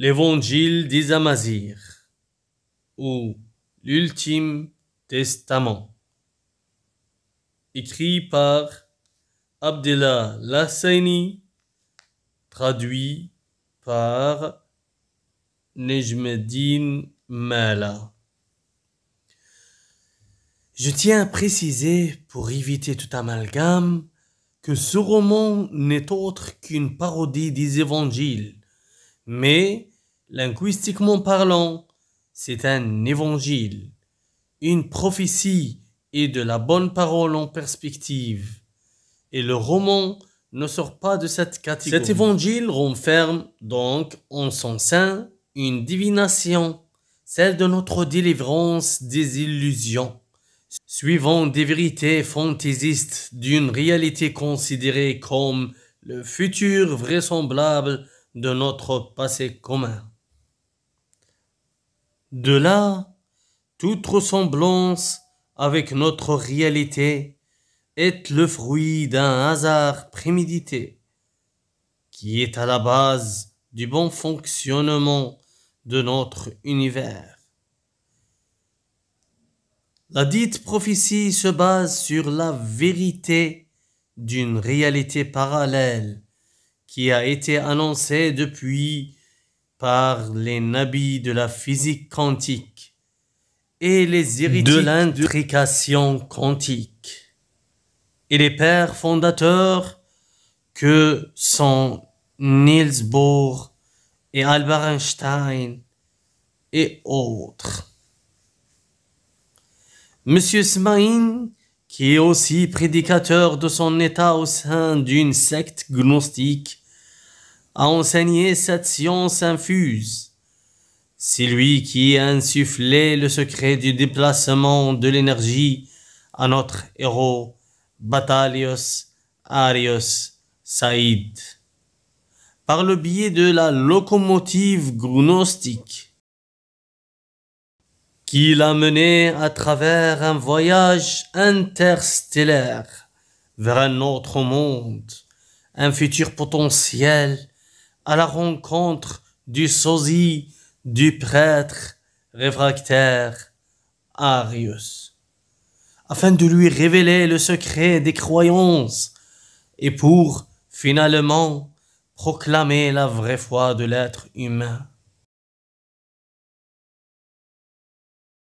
L'Évangile des ou l'Ultime Testament, écrit par Abdullah Lassaini, traduit par Nejmeddin Mala. Je tiens à préciser, pour éviter tout amalgame, que ce roman n'est autre qu'une parodie des évangiles mais, linguistiquement parlant, c'est un évangile, une prophétie et de la bonne parole en perspective. Et le roman ne sort pas de cette catégorie. Cet évangile renferme donc en son sein une divination, celle de notre délivrance des illusions, suivant des vérités fantaisistes d'une réalité considérée comme le futur vraisemblable de notre passé commun. De là, toute ressemblance avec notre réalité est le fruit d'un hasard prémédité qui est à la base du bon fonctionnement de notre univers. La dite prophétie se base sur la vérité d'une réalité parallèle qui a été annoncé depuis par les nabis de la physique quantique et les héritiers de l'intrication quantique et les pères fondateurs que sont Niels Bohr et Albert Einstein et autres. Monsieur Smain, qui est aussi prédicateur de son état au sein d'une secte gnostique, a enseigné cette science infuse. C'est lui qui a insufflé le secret du déplacement de l'énergie à notre héros Batalios Arios Saïd. Par le biais de la locomotive gnostique, qui l'a mené à travers un voyage interstellaire vers un autre monde, un futur potentiel à la rencontre du sosie du prêtre réfractaire Arius, afin de lui révéler le secret des croyances et pour finalement proclamer la vraie foi de l'être humain.